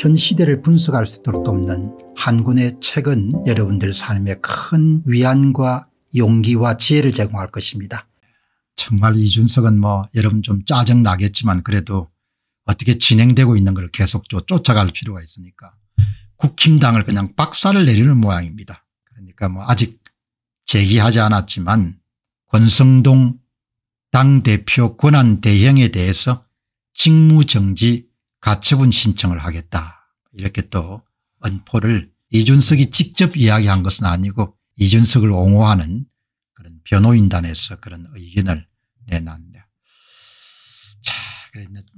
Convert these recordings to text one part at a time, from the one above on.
현 시대를 분석할 수 있도록 돕는 한 권의 책은 여러분들 삶에 큰 위안과 용기와 지혜를 제공할 것입니다. 정말 이준석은 뭐 여러분 좀 짜증나겠지만 그래도 어떻게 진행되고 있는 걸 계속 쫓아갈 필요가 있으니까 국힘당을 그냥 박살을 내리는 모양입니다. 그러니까 뭐 아직 제기하지 않았지만 권성동 당대표 권한대행에 대해서 직무정지 가처분 신청을 하겠다 이렇게 또 언포를 이준석이 직접 이야기한 것은 아니고 이준석을 옹호하는 그런 변호인단에서 그런 의견을 내놨는데 자,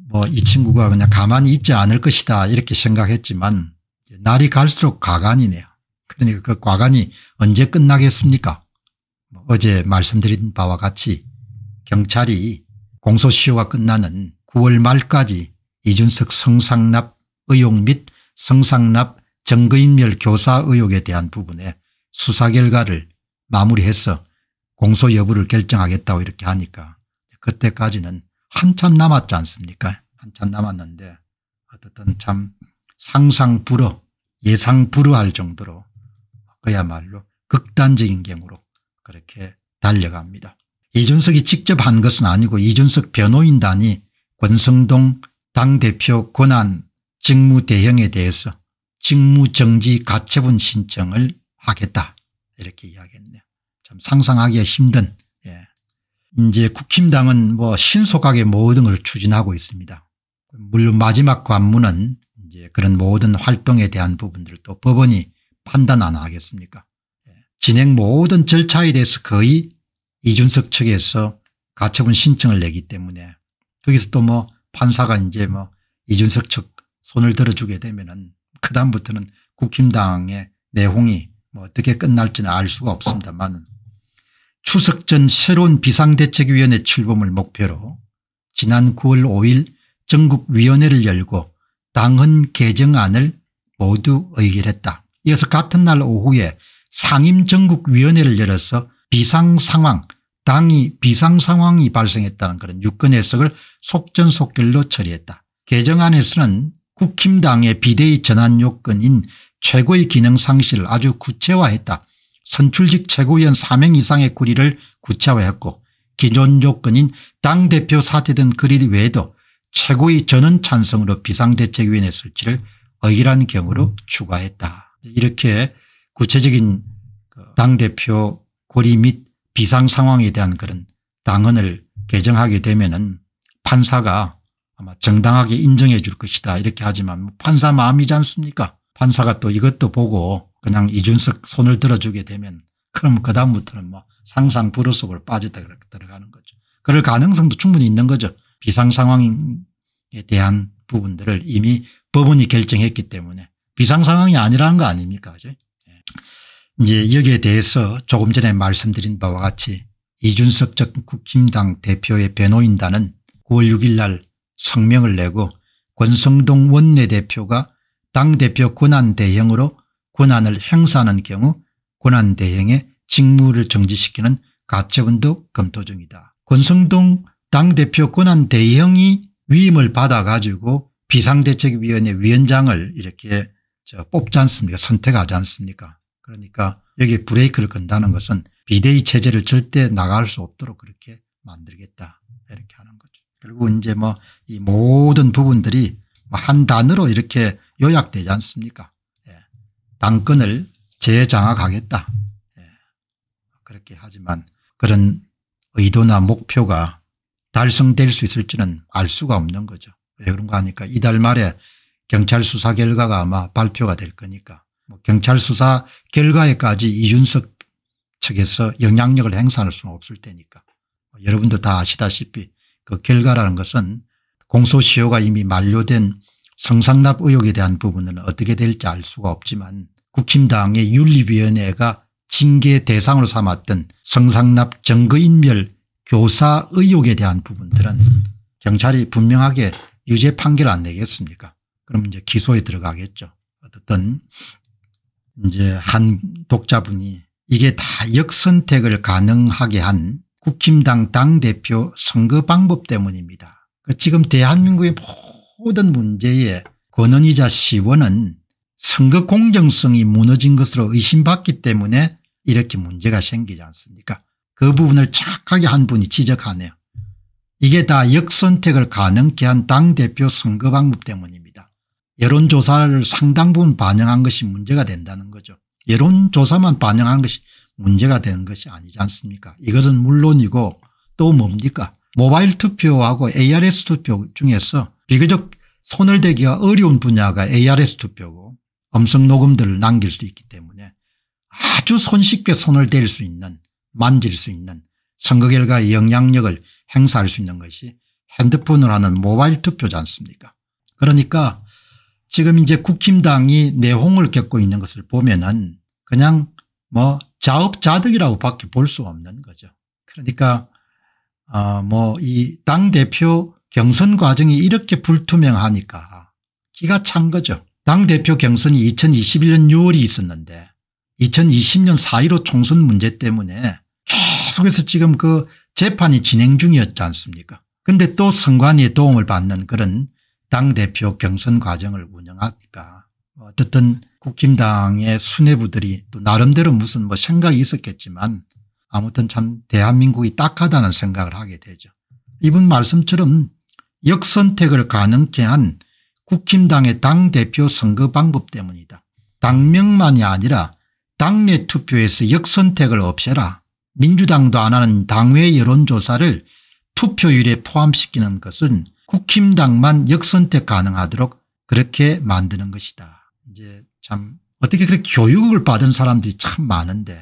뭐이 친구가 그냥 가만히 있지 않을 것이다 이렇게 생각했지만 날이 갈수록 과간이네요. 그러니까 그 과간이 언제 끝나겠습니까? 뭐 어제 말씀드린 바와 같이 경찰이 공소시효가 끝나는 9월 말까지 이준석 성상납 의혹 및 성상납 증거인멸 교사 의혹에 대한 부분에 수사 결과를 마무리해서 공소 여부를 결정하겠다고 이렇게 하니까 그때까지는 한참 남았지 않습니까 한참 남았는데 어쨌든 참 상상 불허 예상 불허할 정도로 그야말로 극단적인 경우로 그렇게 달려갑니다. 이준석이 직접 한 것은 아니고 이준석 변호인단이 권성동 당대표 권한 직무대행에 대해서 직무정지 가처분 신청을 하겠다 이렇게 이야기했네요. 참 상상하기가 힘든 예. 이제 국힘당은 뭐 신속하게 모든 걸 추진하고 있습니다. 물론 마지막 관문은 이제 그런 모든 활동에 대한 부분들도 법원이 판단 안 하겠습니까 예. 진행 모든 절차에 대해서 거의 이준석 측에서 가처분 신청을 내기 때문에 거기서 또뭐 판사가 이제 뭐 이준석 측 손을 들어주게 되면은 그다음부터는 국힘당의 내홍이 뭐 어떻게 끝날지는 알 수가 없습니다만 추석 전 새로운 비상대책위원회 출범을 목표로 지난 9월 5일 전국위원회를 열고 당헌 개정안을 모두 의결했다. 이어서 같은 날 오후에 상임전국위원회를 열어서 비상상황 당이 비상상황이 발생했다는 그런 유권 해석을 속전속결로 처리했다. 개정안에서는 국힘당의 비대위 전환 요건인 최고의 기능 상실을 아주 구체화했다. 선출직 최고위원 4명 이상의 구리를 구체화했고 기존 요건인 당대표 사퇴 등 그릴 외에도 최고의 전원 찬성으로 비상대책위원회 설치를 의일한 경우로 추가했다. 이렇게 구체적인 그 당대표 고리 및 비상상황에 대한 그런 당헌을 개정하게 되면 은 판사가 아마 정당하게 인정해 줄 것이다 이렇게 하지만 뭐 판사 마음이지 않습니까 판사가 또 이것도 보고 그냥 이준석 손을 들어주게 되면 그럼 그 다음부터는 뭐 상상 불허 속으로 빠지다 들어가는 거죠. 그럴 가능성도 충분히 있는 거죠. 비상 상황에 대한 부분들을 이미 법원이 결정했기 때문에 비상 상황이 아니라는 거 아닙니까 그죠? 예. 이제 여기에 대해서 조금 전에 말씀드린 바와 같이 이준석 전 국힘당 대표의 변호인단은 9월 6일 날 성명을 내고 권성동 원내대표가 당대표 권한대행으로 권한을 행사하는 경우 권한대행의 직무를 정지시키는 가처분도 검토 중이다. 권성동 당대표 권한대행이 위임을 받아가지고 비상대책위원회 위원장을 이렇게 뽑지 않습니까 선택하지 않습니까 그러니까 여기 브레이크를 건다는 것은 비대위 체제를 절대 나갈 수 없도록 그렇게 만들겠다 이렇게 하는 거죠. 결국 이제 뭐 이 모든 부분들이 뭐 한 단어로 이렇게 요약되지 않습니까? 예. 당권을 재장악하겠다. 예. 그렇게 하지만 그런 의도나 목표가 달성될 수 있을지는 알 수가 없는 거죠. 왜 그런가 하니까 이달 말에 경찰 수사 결과가 아마 발표가 될 거니까 뭐 경찰 수사 결과에까지 이준석 측에서 영향력을 행사할 수는 없을 테니까 뭐 여러분도 다 아시다시피 그 결과라는 것은 공소시효가 이미 만료된 성상납 의혹에 대한 부분은 어떻게 될지 알 수가 없지만 국힘당의 윤리위원회가 징계 대상으로 삼았던 성상납 증거인멸 교사 의혹에 대한 부분들은 경찰이 분명하게 유죄 판결을 안 내겠습니까 그럼 이제 기소에 들어가겠죠. 어쨌든 이제 한 독자분이 이게 다 역선택을 가능하게 한 국힘당 당대표 선거 방법 때문입니다. 그 지금 대한민국의 모든 문제의 권원이자 시원은 선거 공정성이 무너진 것으로 의심받기 때문에 이렇게 문제가 생기지 않습니까 그 부분을 착하게 한 분이 지적하네요. 이게 다 역선택을 가능케 한 당대표 선거 방법 때문입니다. 여론조사를 상당 부분 반영한 것이 문제가 된다는 거죠. 여론조사만 반영한 것이 문제가 되는 것이 아니지 않습니까 이것은 물론이고 또 뭡니까 모바일 투표하고 ARS 투표 중에서 비교적 손을 대기가 어려운 분야가 ARS 투표고 음성 녹음들을 남길 수 있기 때문에 아주 손쉽게 손을 댈 수 있는 만질 수 있는 선거 결과의 영향력을 행사할 수 있는 것이 핸드폰을 하는 모바일 투표지 않습니까 그러니까 지금 이제 국힘당이 내홍을 겪고 있는 것을 보면은 그냥 뭐 자업자득이라고 밖에 볼 수 없는 거죠. 그러니까 어 뭐이 당대표 경선 과정이 이렇게 불투명하니까 기가 찬 거죠. 당대표 경선이 2021년 6월이 있었는데 2020년 4.15 총선 문제 때문에 계속해서 지금 그 재판이 진행 중이었지 않습니까 근데 또 선관위의 도움을 받는 그런 당대표 경선 과정을 운영하니까 어쨌든 국힘당의 수뇌부들이 또 나름대로 무슨 뭐 생각이 있었겠지만 아무튼 참 대한민국이 딱하다는 생각을 하게 되죠. 이분 말씀처럼 역선택을 가능케 한 국힘당의 당대표 선거 방법 때문이다. 당명만이 아니라 당내 투표에서 역선택을 없애라. 민주당도 안 하는 당외 여론조사를 투표율에 포함시키는 것은 국힘당만 역선택 가능하도록 그렇게 만드는 것이다. 이제 참 어떻게 그렇게 교육을 받은 사람들이 참 많은데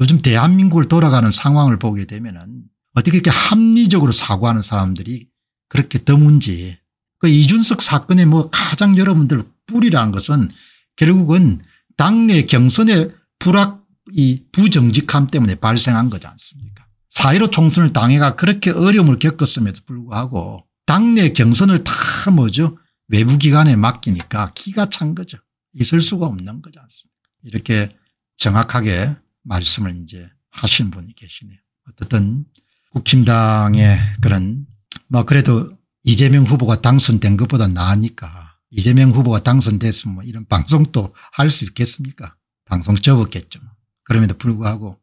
요즘 대한민국을 돌아가는 상황을 보게 되면은 어떻게 이렇게 합리적으로 사고하는 사람들이 그렇게 드문지 그 이준석 사건의 뭐 가장 여러분들 뿌리라는 것은 결국은 당내 경선의 불확 이 부정직함 때문에 발생한 거지 않습니까 사1로 총선을 당해가 그렇게 어려움을 겪었음에도 불구하고 당내 경선을 다 뭐죠 외부기관에 맡기니까 기가 찬 거죠. 있을 수가 없는 거지 않습니까 이렇게 정확하게 말씀을 이제 하신 분이 계시네요. 어쨌든 국힘당의 그런 뭐 그래도 이재명 후보가 당선된 것보다 나으니까 이재명 후보가 당선됐으면 뭐 이런 방송도 할 수 있겠습니까 방송 접었겠죠. 뭐. 그럼에도 불구하고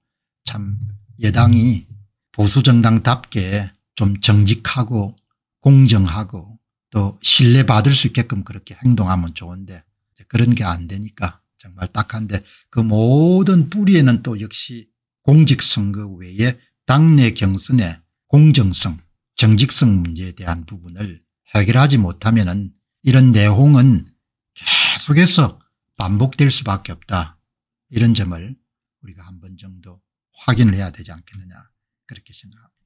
참 여당이 보수정당답게 좀 정직하고 공정하고 또 신뢰받을 수 있게끔 그렇게 행동하면 좋은데 그런 게 안 되니까 정말 딱한데 그 모든 뿌리에는 또 역시 공직선거 외에 당내 경선의 공정성 정직성 문제에 대한 부분을 해결하지 못하면 은 이런 내홍은 계속해서 반복될 수밖에 없다. 이런 점을 우리가 한 번 정도 확인을 해야 되지 않겠느냐 그렇게 생각합니다.